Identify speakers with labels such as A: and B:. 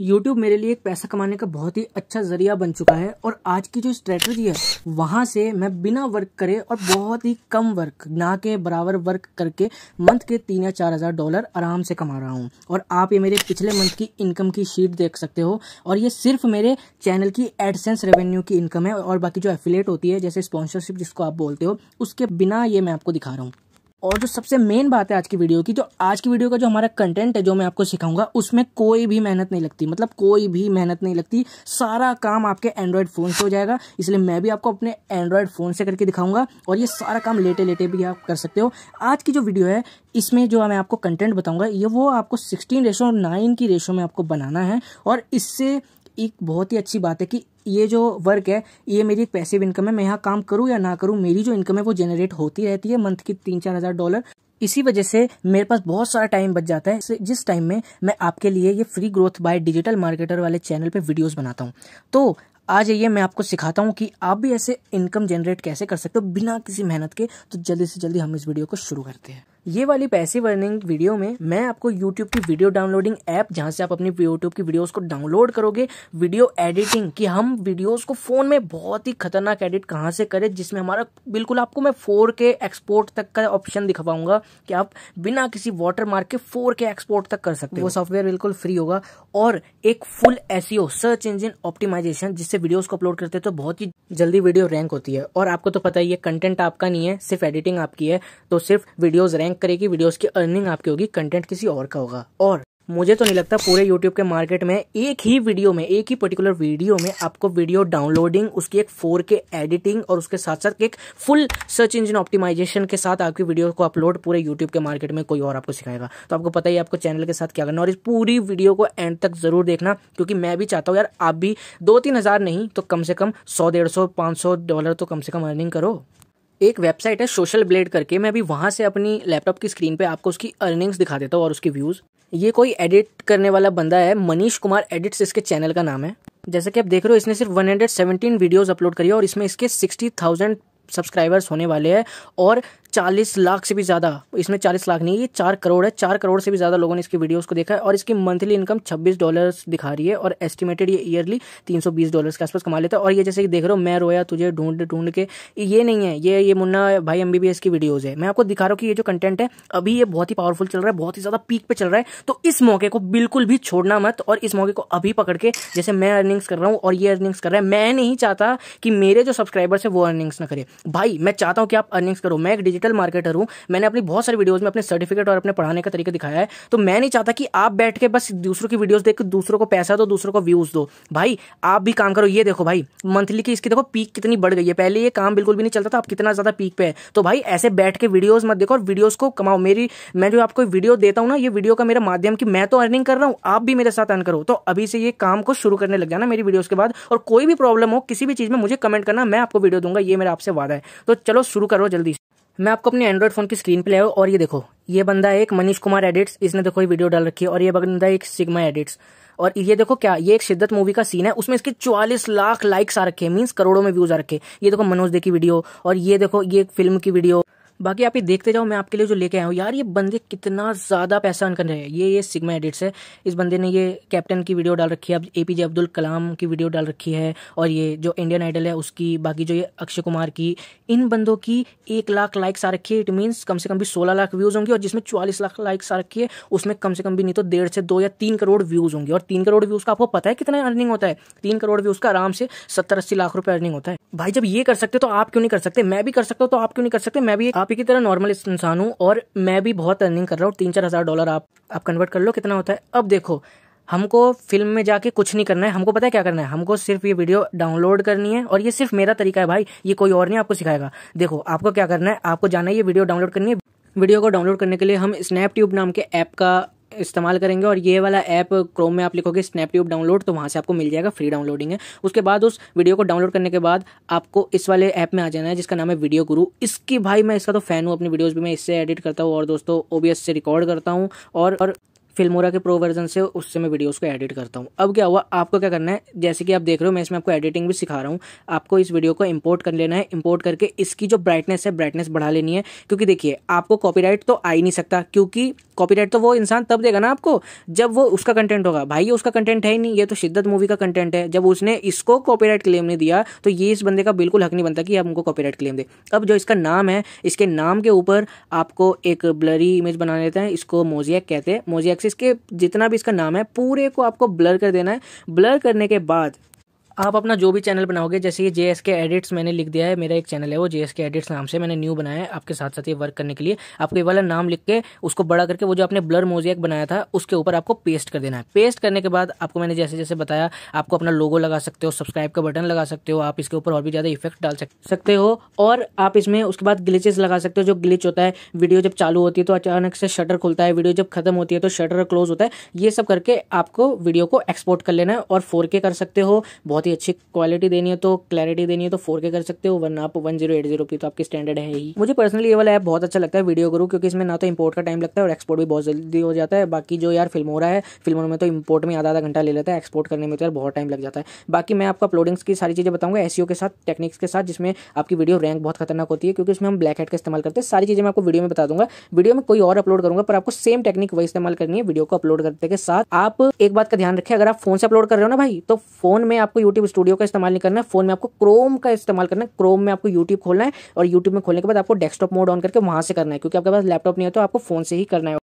A: YouTube मेरे लिए एक पैसा कमाने का बहुत ही अच्छा जरिया बन चुका है और आज की जो स्ट्रेटजी है वहाँ से मैं बिना वर्क करे और बहुत ही कम वर्क ना के बराबर वर्क करके मंथ के तीन या चार हज़ार डॉलर आराम से कमा रहा हूँ और आप ये मेरे पिछले मंथ की इनकम की शीट देख सकते हो और ये सिर्फ मेरे चैनल की एडसेंस रेवेन्यू की इनकम है और बाकी जो एफिलेट होती है जैसे स्पॉन्सरशिप जिसको आप बोलते हो उसके बिना ये मैं आपको दिखा रहा हूँ और जो सबसे मेन बात है आज की वीडियो की जो तो आज की वीडियो का जो हमारा कंटेंट है जो मैं आपको सिखाऊंगा उसमें कोई भी मेहनत नहीं लगती मतलब कोई भी मेहनत नहीं लगती सारा काम आपके एंड्रॉयड फ़ोन से हो जाएगा इसलिए मैं भी आपको अपने एंड्रॉयड फ़ोन से करके दिखाऊंगा और ये सारा काम लेटे लेटे भी आप कर सकते हो आज की जो वीडियो है इसमें जो मैं आपको कंटेंट बताऊँगा ये वो आपको सिक्सटीन रेशो नाइन की रेशो में आपको बनाना है और इससे एक बहुत ही अच्छी बात है कि ये जो वर्क है ये मेरी एक पैसिव इनकम है मैं यहाँ काम करूँ या ना करूँ मेरी जो इनकम है वो जनरेट होती रहती है मंथ की तीन चार हज़ार डॉलर इसी वजह से मेरे पास बहुत सारा टाइम बच जाता है जिस टाइम में मैं आपके लिए ये free growth by digital marketer वाले चैनल पे वीडियोस बनाता हूँ तो आ जाइए मैं आपको सिखाता हूँ कि आप भी ऐसे इनकम जनरेट कैसे कर सकते हो बिना किसी मेहनत के तो जल्दी से जल्दी हम इस वीडियो को शुरू करते हैं ये वाली पैसे वर्निंग वीडियो में मैं आपको यूट्यूब की वीडियो डाउनलोडिंग ऐप जहां से आप अपनी यूट्यूब की वीडियोस को डाउनलोड करोगे वीडियो एडिटिंग कि हम वीडियोस को फ़ोन में बहुत ही खतरनाक एडिट कहाँ से करें जिसमें हमारा बिल्कुल आपको मैं फोर के एक्सपोर्ट तक का ऑप्शन दिखवाऊंगा कि आप बिना किसी वाटर मार्क के फोर के एक्सपोर्ट तक कर सकते हो वो सॉफ्टवेयर बिल्कुल फ्री होगा और एक full S search engine optimisation जिससे वीडियोज को अपलोड करते हैं तो बहुत ही जल्दी वीडियो रैंक होती है और आपको तो पता ही है कंटेंट आपका नहीं है सिर्फ एडिटिंग आपकी है तो सिर्फ वीडियोज रैंक रैंक करेगी वीडियोस की अर्निंग आपकी होगी कंटेंट किसी और का होगा और मुझे तो नहीं लगता पूरे YouTube के मार्केट में एक ही वीडियो में एक ही पर्टिकुलर वीडियो में आपको वीडियो डाउनलोडिंग उसकी एक 4K एडिटिंग और उसके साथ साथ एक फुल सर्च इंजन ऑप्टिमाइजेशन के साथ आपकी वीडियो को अपलोड पूरे YouTube के मार्केट में कोई और आपको सिखाएगा तो आपको पता ही आपको चैनल के साथ क्या करना और इस पूरी वीडियो को एंड तक जरूर देखना क्योंकि मैं भी चाहता हूँ यार आप भी दो तीन नहीं तो कम से कम सौ डेढ़ सौ डॉलर तो कम से कम अर्निंग करो एक वेबसाइट है सोशल ब्लेड करके मैं अभी वहाँ से अपनी लैपटॉप की स्क्रीन पे आपको उसकी अर्निंग्स दिखा देता हूँ और उसकी व्यूज़ ये कोई एडिट करने वाला बंदा है मनीष कुमार एडिट्स इसके चैनल का नाम है जैसे कि आप देख रहे हो इसने सिर्फ 117 वीडियोस अपलोड करी है और इसमें इसके 60,000 सब्सक्राइबर्स होने वाले हैं और चालीस लाख से भी ज़्यादा इसमें चालीस लाख नहीं ये चार करोड़ है चार करोड़ से भी ज़्यादा लोगों ने इसकी वीडियोस को देखा है और इसकी मंथली इनकम छब्बीस डॉलर दिखा रही है और एस्टिमेटेड ये ईयरली तीन सौ बीस डॉलर के आसपास कमा लेता है और ये जैसे कि देख रहे हो मैं रोया तुझे ढूंढ ढूंढ के ये नहीं है ये ये मुन्ना भाई एम की वीडियोज़ है मैं आपको दिखा रहा हूँ कि ये जो कंटेंट है अभी ये बहुत ही पावरफुल चल रहा है बहुत ही ज़्यादा पीक पर चल रहा है तो इस मौके को बिल्कुल भी छोड़ना मत और इस मौके को अभी पकड़ के जैसे मैं अर्निंग्स कर रहा हूँ और ये अर्निंग्स कर रहा है मैं नहीं चाहता कि मेरे जो सब्सक्राइबर्स है वो अर्निंग्स ना करे भाई मैं चाहता हूँ कि आप अर्निंग्स करो मैं एक डिजिटल डिजिटल मार्केटर हूं मैंने अपनी बहुत सारी वीडियोज़ में अपने सर्टिफिकेट और अपने पढ़ाने का तरीका दिखाया है तो मैं नहीं चाहता कि आप बैठ के बस दूसरों की वीडियोज़ देख दूसरों को पैसा दो दूसरों को व्यूज़ दो भाई आप भी काम करो ये देखो भाई मंथली की इसकी देखो पीक कितनी बढ़ गई है पहले ये काम बिल्कुल भी नहीं चलता था आप कितना ज़्यादा पीक पे है तो भाई ऐसे बैठ के वीडियोज़ मत देखो और वीडियोज़ को कमाओ मेरी मैं जो आपको वीडियो देता हूँ ना ये वीडियो का मेरा माध्यम की मैं तो अर्निंग कर रहा हूँ आप भी मेरे साथ अर्न करो तो अभी से ये काम को शुरू करने लग जाना मेरी वीडियोज़ के बाद और कोई भी प्रॉब्लम हो किसी भी चीज़ में मुझे कमेंट करना मैं आपको वीडियो दूंगा ये मेरा आपसे वादा है तो चलो शुरू करो जल्दी मैं आपको अपने एंड्रॉइड फोन की स्क्रीन पे ले और ये देखो ये बंदा है एक मनीष कुमार एडिट्स इसने देखो ये वीडियो डाल रखी है और ये बंदा एक सिग्मा एडिट्स और ये देखो क्या ये एक शिद्दत मूवी का सीन है उसमें इसके 44 लाख लाइक्स आ रखे हैं मीन्स करोड़ों में व्यूज आ रखे ये देखो मनोज दे की वीडियो और ये देखो ये एक फिल्म की वीडियो बाकी आप ये देखते जाओ मैं आपके लिए जो लेके आया हूँ यार ये बंदे कितना ज़्यादा पैसा अन कर रहे हैं ये ये सिग्मा एडिट्स है इस बंदे ने ये कैप्टन की वीडियो डाल रखी है अब एपीजे अब्दुल कलाम की वीडियो डाल रखी है और ये जो इंडियन आइडल है उसकी बाकी जो ये अक्षय कुमार की इन बंदों की एक लाख लाइक्स आ रखी है इट मीन्स कम से कम भी सोलह लाख व्यूज़ होंगी और जिसमें चौलीस लाख लाइक्स आ रखी है उसमें कम से कम भी नहीं तो डेढ़ से दो या तीन करोड़ व्यूज़ होंगे और तीन करोड़ व्यूज़ का आपको पता है कितना अर्निंग होता है तीन करोड़ व्यूज़ का आराम से सत्तर अस्सी लाख रुपये अर्निंग होता है भाई जब ये कर सकते तो आप क्यों नहीं कर सकते मैं भी कर सकता हूँ तो आप क्यों नहीं कर सकते मैं भी आप ही की तरह नॉर्मल इंसान हूँ और मैं भी बहुत अर्निंग कर रहा हूँ तीन चार हज़ार डॉलर आप आप कन्वर्ट कर लो कितना होता है अब देखो हमको फिल्म में जाके कुछ नहीं करना है हमको पता है क्या करना है हमको सिर्फ ये वीडियो डाउनलोड करनी है और ये सिर्फ मेरा तरीका है भाई ये कोई और नहीं आपको सिखाएगा देखो आपको क्या करना है आपको जाना है ये वीडियो डाउनलोड करनी है वीडियो को डाउनलोड करने के लिए हम स्नैपट्यूब नाम के ऐप का इस्तेमाल करेंगे और ये वाला ऐप क्रोम में आप लिखोगे स्नैपट्यूब डाउनलोड तो वहाँ से आपको मिल जाएगा फ्री डाउनलोडिंग है उसके बाद उस वीडियो को डाउनलोड करने के बाद आपको इस वाले ऐप में आ जाना है जिसका नाम है वीडियो गुरु इसकी भाई मैं इसका तो फैन हूँ अपनी वीडियोज़ भी मैं इससे एडिट करता हूँ और दोस्तों ओ से रिकॉर्ड करता हूँ और, और फिल्मोरा के प्रो वर्जन से उससे मैं वीडियोस को एडिट करता हूँ अब क्या हुआ आपको क्या करना है जैसे कि आप देख रहे हो मैं इसमें आपको एडिटिंग भी सिखा रहा हूँ आपको इस वीडियो को इम्पोर्ट कर लेना है इम्पोर्ट करके इसकी जो ब्राइटनेस है ब्राइटनेस बढ़ा लेनी है क्योंकि देखिए आपको कॉपी तो आ ही नहीं सकता क्योंकि कॉपी तो वो इंसान तब देगा ना आपको जब वो उसका कंटेंट होगा भाई उसका कंटेंट है ही नहीं ये तो शिद्दत मूवी का कंटेंट है जब उसने इसको कॉपी क्लेम नहीं दिया तो ये इस बंदे का बिल्कुल हक नहीं बनता कि आप उनको कॉपीराइट क्लेम दे अब जो इसका नाम है इसके नाम के ऊपर आपको एक ब्लरी इमेज बना लेते हैं इसको मोजियक कहते हैं मोजियक एक्सिस के जितना भी इसका नाम है पूरे को आपको ब्लर कर देना है ब्लर करने के बाद आप अपना जो भी चैनल बनाओगे जैसे ये जे के एडिट्स मैंने लिख दिया है मेरा एक चैनल है वो जे के एडिट्स नाम से मैंने न्यू बनाया है आपके साथ साथ ये वर्क करने के लिए आपको ये वाला नाम लिख के उसको बड़ा करके वो जो आपने ब्लर मोजेक बनाया था उसके ऊपर आपको पेस्ट कर देना है पेस्ट करने के बाद आपको मैंने जैसे जैसे बताया आपको अपना लोगो लगा सकते हो सब्सक्राइब का बटन लगा सकते हो आप इसके ऊपर और भी ज़्यादा इफेक्ट डाल सकते हो और आप इसमें उसके बाद ग्लिचेस लगा सकते हो जो ग्लिच होता है वीडियो जब चालू होती है तो अचानक से शटर खुलता है वीडियो जब खत्म होती है तो शटर क्लोज होता है ये सब करके आपको वीडियो को एक्सपोर्ट कर लेना है और फोर कर सकते हो बहुत बहुत ही अच्छी क्वालिटी देनी है तो क्लैरिटी देनी है तो फोर कर सकते हो वरना आप वन जीरो एट जीरो तो आपकी स्टैंडर्ड है ही मुझे पर्सनली ये वाला ऐप बहुत अच्छा लगता है वीडियो करूँ क्योंकि इसमें ना तो इंपोर्ट का टाइम लगता है और एक्सपोर्ट भी बहुत जल्दी हो जाता है बाकी जो यार फिल्म हो रहा है फिल्मों में तो इंपोर्ट में आधा आधा घंटा ले लेता है एक्सपोर्ट करने में तो यार बहुत टाइम लग जाता है बाकी मैं आपको अपलोडिंग्स की सारी चीज़ें बताऊंगा एस e के साथ टेक्निक्स के साथ जिसमें आपकी वीडियो रैंक बहुत खतरनाक होती है क्योंकि उसमें हम ब्लैक हेड का इस्तेमाल करते हैं सारी चीज़ें मैं आपको वीडियो में बता दूंगा वीडियो में कोई और अपलोड करूंगा पर आपको सेम टेक्निक वही इस्तेमाल करनी है वीडियो को अपलोड करते के साथ आप एक बात का ध्यान रखें अगर आप फोन से अपलोड कर रहे हो ना भाई तो फोन में आपको यूट्यूब स्टूडियो का इस्तेमाल नहीं करना है फोन में आपको क्रोम का इस्तेमाल करना है क्रोम में आपको यूट्यूब खोलना है और यूट्यूब में खोलने के बाद आपको डेस्कटॉप मोड ऑन करके वहाँ से करना है क्योंकि आपके पास लैपटॉप नहीं है तो आपको फोन से ही करना है